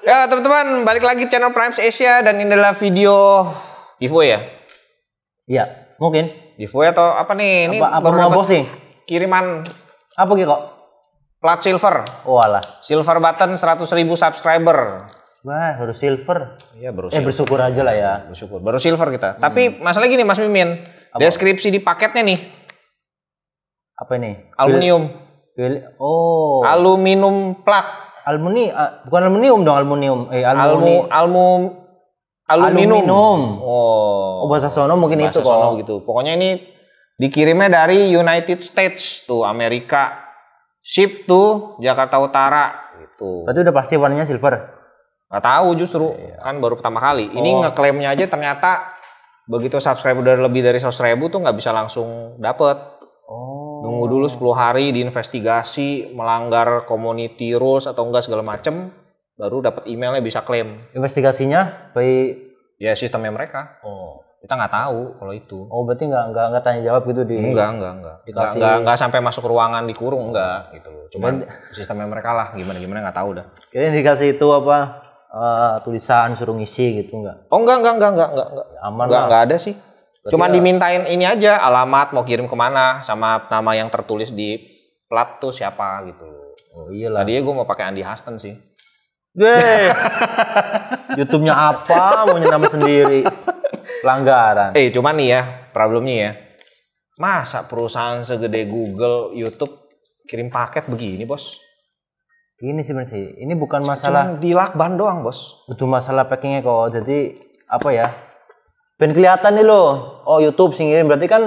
Ya teman-teman, balik lagi channel Primes Asia dan ini adalah video giveaway ya? Iya, mungkin. Giveaway atau apa nih? Ini apa, apa baru Kiriman. Apa gitu? Plat silver. Walah. Oh, silver button 100 ribu subscriber. Wah, baru silver. Iya, baru eh, silver. Eh, bersyukur aja lah ya. Bersyukur. Baru silver kita. Hmm. Tapi masalah gini Mas Mimin, apa? deskripsi di paketnya nih. Apa ini? Aluminium. Bil Bil oh. Aluminium plak. Almuni, uh, ah, bukan aluminium dong aluminium eh alumni almu almu, aluminium. aluminium. Oh. oh bahasa sono mungkin bahasa itu sono kok. gitu. Pokoknya ini dikirimnya dari United States tuh Amerika. Ship tuh Jakarta Utara gitu. Berarti udah pasti warnanya silver. Gak tahu justru iya. kan baru pertama kali. Oh. Ini ngeklaimnya aja ternyata begitu subscriber udah lebih dari 100 ribu tuh nggak bisa langsung dapet nunggu dulu 10 iya. hari diinvestigasi melanggar community rules atau enggak segala macem baru dapat emailnya bisa klaim investigasinya by ya sistemnya mereka oh kita nggak tahu kalau itu oh berarti nggak nggak nggak tanya jawab gitu di enggak enggak enggak dikasih... enggak enggak sampai masuk ruangan dikurung enggak gitu loh cuman Dan... sistemnya mereka lah gimana gimana nggak tahu dah kira dikasih itu apa uh, tulisan suruh ngisi gitu enggak oh enggak enggak enggak enggak enggak, enggak. Ya, aman enggak, lah. enggak ada sih Cuma ya. dimintain ini aja alamat mau kirim kemana sama nama yang tertulis di plat tuh siapa gitu. Oh iya lah. gue mau pakai Andi Hasten sih. Deh. YouTube-nya apa mau nyenam sendiri? pelanggaran. Eh, cuman nih ya, problemnya ya. Masa perusahaan segede Google, YouTube kirim paket begini, Bos? Ini sih sih. Ini bukan masalah Cuman dilakban doang, Bos. Butuh masalah packingnya kok. Jadi apa ya? pengen kelihatan nih lo oh YouTube singirin berarti kan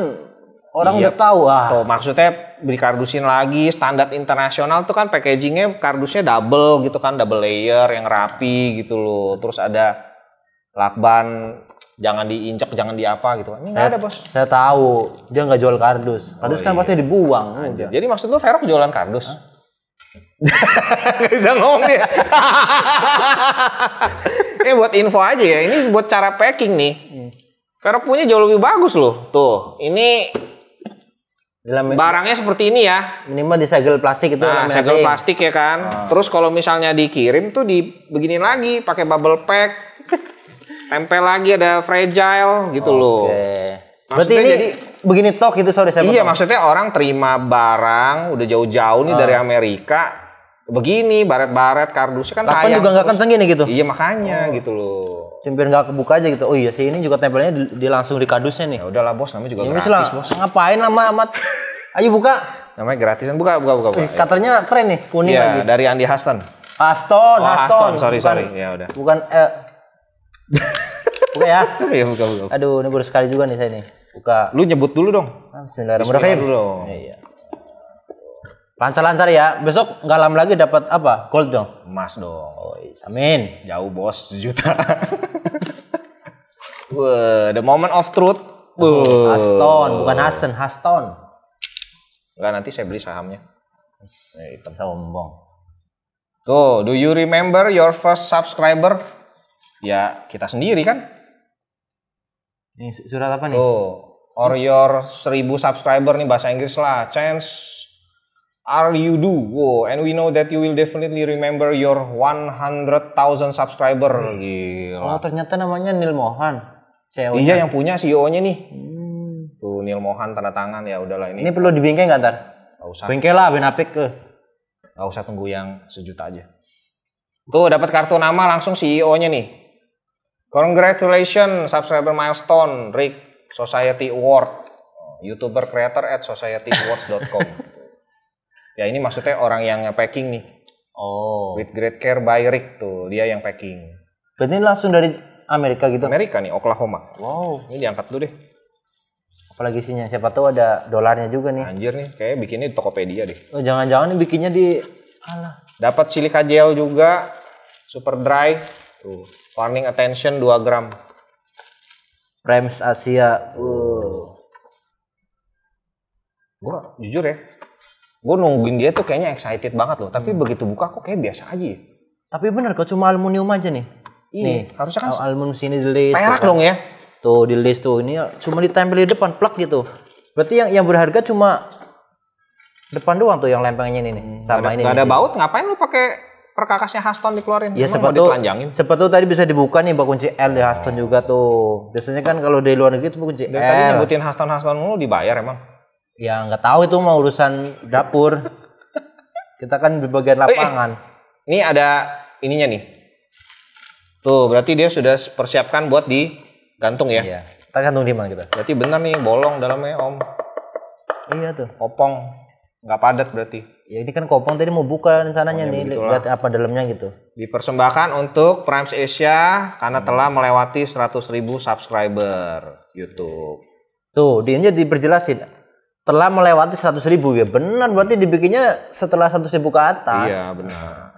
orang iya, udah tahu ah tuh maksudnya beli kardusin lagi standar internasional tuh kan packagingnya kardusnya double gitu kan double layer yang rapi gitu loh terus ada lakban jangan diinjak jangan diapa gitu ini nggak ada bos saya tahu dia nggak jual kardus oh, kardus oh, kan iya. pasti dibuang aja jadi maksud lu Serok jualan kardus Hah? Gak bisa ngomong dia. ini buat info aja ya, ini buat cara packing nih. Verok punya jauh lebih bagus loh. Tuh, ini dalam barangnya seperti ini ya. Minimal di segel plastik itu. Nah, segel plastik ya kan. Oh. Terus kalau misalnya dikirim tuh di lagi pakai bubble pack. tempel lagi ada fragile gitu okay. loh. Maksudnya Berarti ini jadi begini tok gitu sorry saya. Iya, maksudnya orang terima barang udah jauh-jauh nih oh. dari Amerika begini baret-baret kardusnya kan kayak juga nggak kenceng gini ya gitu. Iya makanya oh. gitu loh. Cumpir nggak kebuka aja gitu. Oh iya sih ini juga tempelnya di, di langsung di kardusnya nih. Ya udahlah bos namanya juga ya, gratis lah. bos. Ngapain lama amat? Ayo buka. Namanya gratisan buka buka buka. buka. katanya katernya keren nih kuning ya, lagi. dari Andi Haston. Haston, oh, Haston. Sorry bukan, sorry ya udah. Bukan eh, buka ya. Iya buka buka. Aduh ini baru sekali juga nih saya nih. Buka. Lu nyebut dulu dong. Bismillahirrahmanirrahim. Bismillah dulu dong. Iya. Lancar-lancar ya. Besok nggak lama lagi dapat apa? Gold dong. Emas dong. Oh, amin. Jauh bos sejuta. Wah, the moment of truth. Wah. Haston, bukan Haston, Haston. Enggak nanti saya beli sahamnya. Nah, hitam. Sombong. Tuh, do you remember your first subscriber? Ya, kita sendiri kan? Ini surat apa nih? Tuh, or your 1000 subscriber nih bahasa Inggris lah. Chance are you do? Wow, and we know that you will definitely remember your 100,000 subscriber. Hmm. Gila. Oh, ternyata namanya Nil Mohan. CEO Iya, yang punya CEO-nya nih. Hmm. Tuh Nil Mohan tanda tangan ya udahlah ini. Ini perlu dibingkai nggak ntar? Gak usah. Bingkai lah, apik ke. Eh. Gak usah tunggu yang sejuta aja. Tuh dapat kartu nama langsung CEO-nya nih. Congratulations subscriber milestone Rick Society Award. Oh, YouTuber creator at societyawards.com. Ya ini maksudnya orang yang packing nih. Oh. With Great Care by Rick tuh, dia yang packing. Berarti langsung dari Amerika gitu? Amerika nih, Oklahoma. Wow. Ini diangkat dulu deh. Apalagi isinya, siapa tahu ada dolarnya juga nih. Anjir nih, kayaknya bikinnya di Tokopedia deh. Oh, jangan-jangan nih bikinnya di Alah. Dapat silika gel juga, super dry. Tuh, warning attention 2 gram. Rems Asia. Uh. Gua jujur ya, gue nungguin dia tuh kayaknya excited banget loh tapi hmm. begitu buka kok kayak biasa aja ya tapi bener kok cuma aluminium aja nih iya, nih harusnya kan aluminium sini di list perak kan. dong ya tuh di list tuh ini cuma ditempel di depan plak gitu berarti yang yang berharga cuma depan doang tuh yang lempengnya ini nih hmm. sama gak ada, ini gak ada baut ngapain lu pakai perkakasnya Haston dikeluarin. Ya sepatu sepatu tadi bisa dibuka nih bak kunci L di Haston juga tuh. Biasanya kan kalau dari luar negeri itu kunci L. Tadi nyebutin Haston Haston lu dibayar emang. Ya nggak tahu itu mau urusan dapur. Kita kan di bagian oh, iya. lapangan. eh. Ini ada ininya nih. Tuh, berarti dia sudah persiapkan buat digantung ya. Iya. Kita gantung di mana kita? Berarti benar nih bolong dalamnya, Om. Iya tuh. Kopong. Nggak padat berarti. Ya ini kan kopong tadi mau buka rencananya nih, begitulah. lihat apa dalamnya gitu. Dipersembahkan untuk Prime Asia karena hmm. telah melewati 100.000 subscriber YouTube. Tuh, dia diperjelasin telah melewati 100 ribu ya benar berarti dibikinnya setelah 100 ribu ke atas iya benar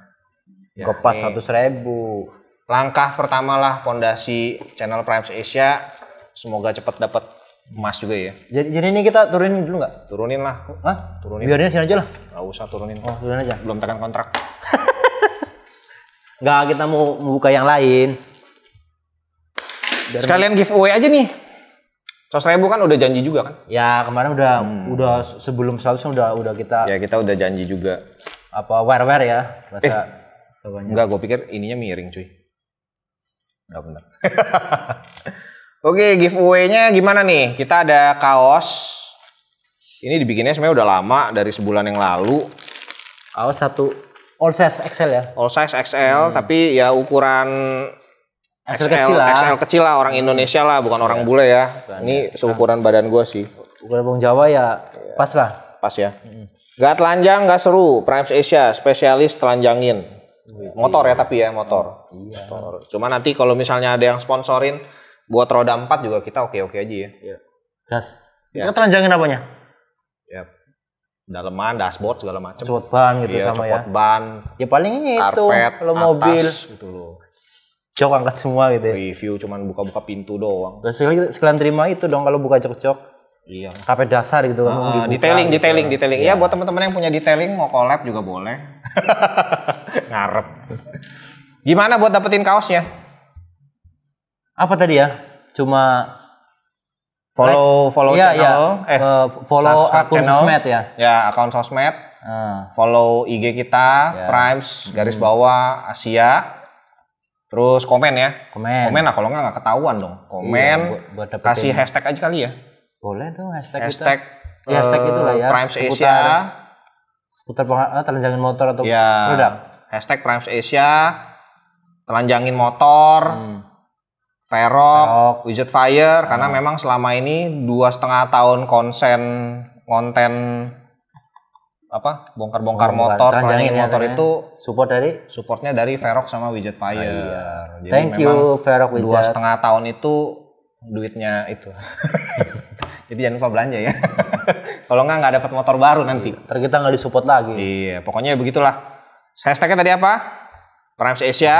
ya, kopas 100 ribu langkah pertama lah pondasi channel prime Asia semoga cepat dapat emas juga ya jadi, jadi ini kita turunin dulu nggak turunin lah Hah? turunin biarin sini aja lah nggak usah turunin oh turunin aja belum tekan kontrak nggak kita mau buka yang lain Biar sekalian giveaway aja nih Seratus ribu kan udah janji juga kan? Ya kemarin udah hmm. udah sebelum seratus udah udah kita. Ya kita udah janji juga. Apa wear-wear ya masa eh, Enggak, gue pikir ininya miring cuy. Enggak benar. Oke, giveaway-nya gimana nih? Kita ada kaos. Ini dibikinnya sebenarnya udah lama dari sebulan yang lalu. Kaos satu all size XL ya? All size XL, hmm. tapi ya ukuran XL, XL kecil lah. XL kecil lah orang hmm. Indonesia lah, bukan orang iya. bule ya. Ini seukuran badan gue sih. Ukuran Bung Jawa ya, iya. pas lah. Pas ya. -hmm. Gak telanjang, gak seru. Primes Asia spesialis telanjangin. Iya. Motor ya tapi ya motor. Iya. Motor. Cuma nanti kalau misalnya ada yang sponsorin buat roda empat juga kita oke-oke aja ya. Iya. Gas. Ya. Kita telanjangin apanya? Ya daleman, dashboard segala macam. Dashboard ban gitu ya, sama ya. ban. Ya paling ini itu Karpet. mobil atas, gitu loh cok angkat semua gitu ya. Review cuman buka-buka pintu doang. Terus sekalian, sekalian terima itu dong kalau buka cok-cok. Iya. KP dasar gitu kan. Uh, dibuka, detailing, gitu. detailing, detailing. Iya, ya, buat teman-teman yang punya detailing mau collab juga boleh. Ngarep. Gimana buat dapetin kaosnya? Apa tadi ya? Cuma follow follow ya, channel ya. eh uh, follow akun channel. sosmed ya. Ya, akun sosmed. Uh. Ah. Follow IG kita, yeah. Primes garis hmm. bawah Asia Terus komen ya. Komen. Komen lah kalau nggak nggak ketahuan dong. Iya, komen. Iya, buat, buat kasih hashtag aja kali ya. Boleh tuh hashtag. Hashtag. Kita. Ya, hashtag eh, itu lah ya. Prime Asia. Seputar eh, telanjangin motor atau ya, produk. Hashtag Prime Asia. Telanjangin motor. Hmm. Ferok, Widget Fire, Ferok. karena ah. memang selama ini dua setengah tahun konsen konten apa bongkar-bongkar oh, motor, panjangin ya motor kan ya. itu support dari supportnya dari Verox sama Widget Fire. Ah, iya. Jadi Thank you Verox Widget. Dua setengah tahun itu duitnya itu. Jadi jangan lupa belanja ya. Kalau nggak nggak dapat motor baru iya. nanti. terus kita nggak disupport lagi. Iya, pokoknya begitulah. Hashtagnya tadi apa? Trans Asia.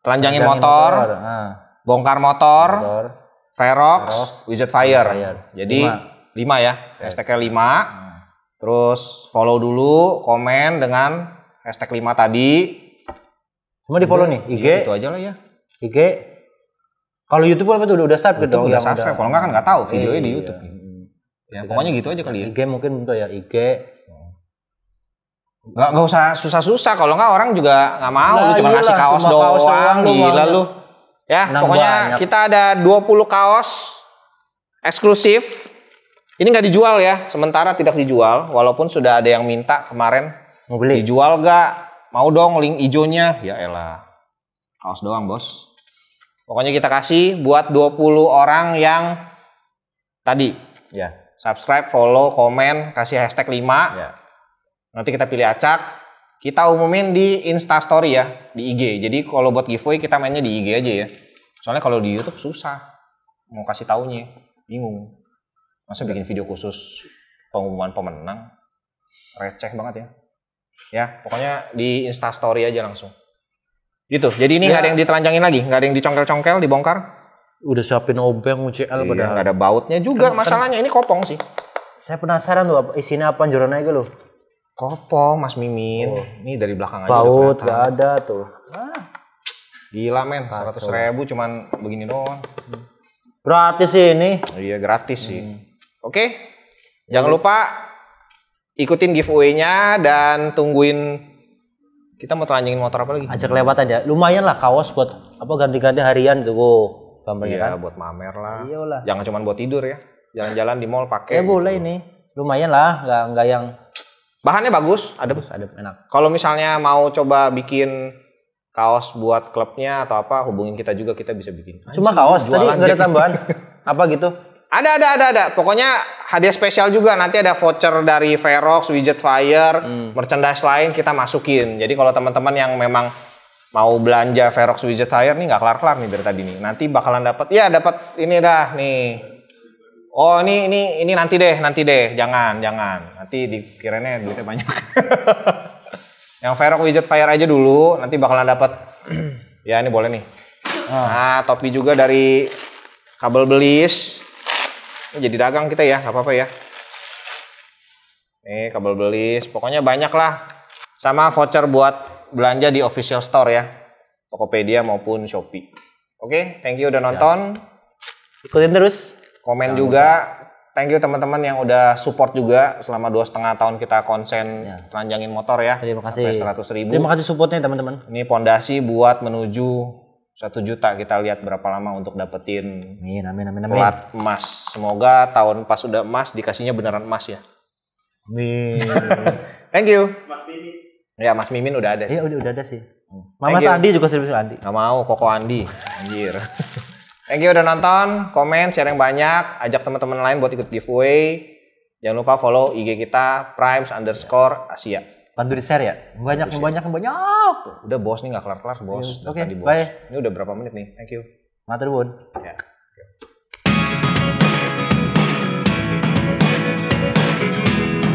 pelanjangin Telanjangin, motor. motor. Nah. Bongkar motor. motor. Verox, Widget Fire. Fire. Jadi lima, lima ya. Hashtagnya lima. Hmm Terus follow dulu, komen dengan hashtag 5 tadi. Cuma di follow nih, IG. Ya, itu gitu aja lah ya. IG. Kalau YouTube apa kan tuh udah, udah subscribe gitu dong? Udah ya, subscribe, kalau nggak kan nggak tahu iya, videonya di iya. YouTube. Iya. Ya, pokoknya gitu aja kali ya. IG mungkin bentuk ya IG. Gak, enggak usah susah-susah kalau nggak orang juga nggak mau nah, cuma kaos cuma doang, kaos doang gila lu. Ya, pokoknya banyak. kita ada 20 kaos eksklusif ini nggak dijual ya, sementara tidak dijual, walaupun sudah ada yang minta kemarin. Mau beli? Dijual nggak? Mau dong link ijonya? Ya elah, kaos doang bos. Pokoknya kita kasih buat 20 orang yang tadi. Ya. Subscribe, follow, komen, kasih hashtag 5. Ya. Nanti kita pilih acak. Kita umumin di Insta Story ya, di IG. Jadi kalau buat giveaway kita mainnya di IG aja ya. Soalnya kalau di YouTube susah mau kasih taunya, bingung. Masa bikin video khusus pengumuman pemenang? Receh banget ya. Ya, pokoknya di Instastory aja langsung. Gitu. Jadi ini ya. nggak ya. ada yang ditelanjangin lagi, nggak ada yang dicongkel-congkel, dibongkar. Udah siapin obeng UCL iya, nggak ada bautnya juga kan, masalahnya. Kan- ini kopong sih. Saya penasaran tuh isinya apa jurnalnya naik loh. Kopong Mas Mimin. Oh. Ini dari belakang aja Baut nggak ada tuh. Ah. Gila men, seratus ribu cuman begini doang. Gratis sih ini. Iya gratis sih. Hmm. Oke? Okay? Jangan lupa ikutin giveaway-nya dan tungguin kita mau telanjangin motor apa lagi? Ajak lewat aja. Ya. Lumayan lah kaos buat apa ganti-ganti harian tuh gue gambarnya iya, kan. buat mamer lah. Iyalah. Jangan cuma buat tidur ya. Jalan-jalan di mall pakai. Ya gitu. boleh ini. Lumayan lah, nggak nggak yang bahannya bagus, ada bagus, ada enak. Kalau misalnya mau coba bikin kaos buat klubnya atau apa, hubungin kita juga kita bisa bikin. Cuma kaos tadi nggak ada tambahan apa gitu? Ada, ada, ada, ada. Pokoknya hadiah spesial juga. Nanti ada voucher dari Verox, Widget Fire, hmm. merchandise lain kita masukin. Jadi kalau teman-teman yang memang mau belanja Verox Widget Fire nih nggak kelar-kelar nih dari tadi nih. Nanti bakalan dapat, ya dapat ini dah nih. Oh ini ini ini nanti deh, nanti deh. Jangan, jangan. Nanti dikirainnya duitnya banyak. yang Verox Widget Fire aja dulu. Nanti bakalan dapat. ya ini boleh nih. Nah, topi juga dari kabel belis. Ini jadi dagang kita ya, nggak apa-apa ya. Nih kabel beli pokoknya banyak lah. Sama voucher buat belanja di official store ya. Tokopedia maupun Shopee. Oke, okay, thank you udah ya. nonton. Ikutin terus. Komen juga. Mudah. Thank you teman-teman yang udah support juga selama dua setengah tahun kita konsen ya. telanjangin motor ya. Terima kasih. Sampai 100 ribu. Terima kasih supportnya teman-teman. Ini pondasi buat menuju satu juta kita lihat berapa lama untuk dapetin amin, amin, amin, amin. plat emas. Semoga tahun pas udah emas dikasihnya beneran emas ya. Amin. Thank you. Mas Mimin. Ya Mas Mimin udah ada. Iya udah udah ada sih. Hmm. Mama Andi juga serius Andi. Gak mau Koko Andi. Anjir. Thank you udah nonton, komen, share yang banyak, ajak teman-teman lain buat ikut giveaway. Jangan lupa follow IG kita primes underscore Asia. Bantu di share ya? Banyak, yang banyak, banyak. Udah bos nih nggak kelar-kelar bos. Iya, oke, okay, bye. Ini udah berapa menit nih? Thank you. Matur bun Ya.